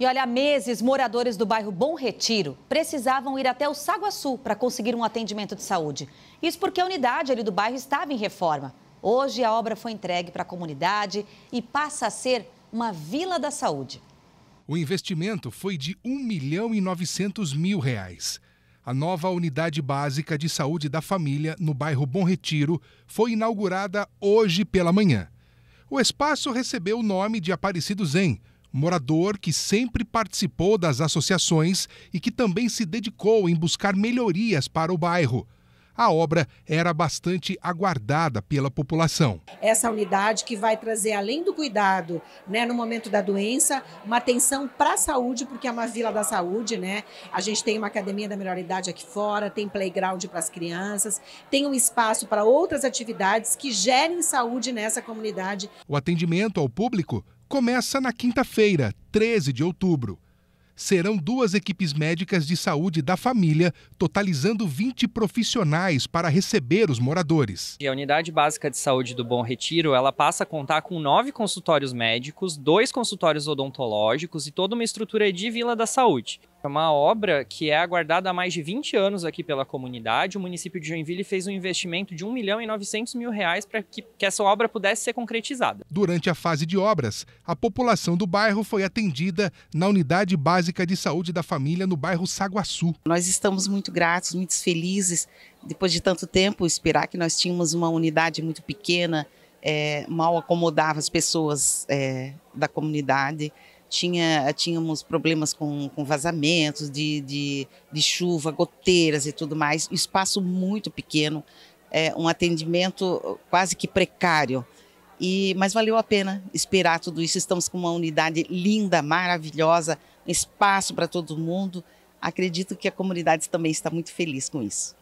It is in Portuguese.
E olha, há meses, moradores do bairro Bom Retiro precisavam ir até o Saguaçu para conseguir um atendimento de saúde. Isso porque a unidade ali do bairro estava em reforma. Hoje, a obra foi entregue para a comunidade e passa a ser uma vila da saúde. O investimento foi de 1 milhão e 900 mil reais. A nova unidade básica de saúde da família no bairro Bom Retiro foi inaugurada hoje pela manhã. O espaço recebeu o nome de Aparecido Zen, morador que sempre participou das associações e que também se dedicou em buscar melhorias para o bairro. A obra era bastante aguardada pela população. Essa unidade que vai trazer, além do cuidado né, no momento da doença, uma atenção para a saúde, porque é uma vila da saúde, né? A gente tem uma academia da melhor idade aqui fora, tem playground para as crianças, tem um espaço para outras atividades que gerem saúde nessa comunidade. O atendimento ao público começa na quinta-feira, 13 de outubro. Serão duas equipes médicas de saúde da família, totalizando 20 profissionais para receber os moradores. E a unidade básica de saúde do Bom Retiro, ela passa a contar com nove consultórios médicos, dois consultórios odontológicos e toda uma estrutura de vila da saúde. É uma obra que é aguardada há mais de 20 anos aqui pela comunidade. O município de Joinville fez um investimento de 1 milhão e 900 mil reais para que, que essa obra pudesse ser concretizada. Durante a fase de obras, a população do bairro foi atendida na Unidade Básica de Saúde da Família no bairro Saguaçu. Nós estamos muito gratos, muito felizes, depois de tanto tempo esperar que nós tínhamos uma unidade muito pequena, é, mal acomodava as pessoas é, da comunidade tinha, tínhamos problemas com, com vazamentos de, de, de, chuva, goteiras e tudo mais. Espaço muito pequeno, é, um atendimento quase que precário. E, mas valeu a pena esperar tudo isso. Estamos com uma unidade linda, maravilhosa, espaço para todo mundo. Acredito que a comunidade também está muito feliz com isso.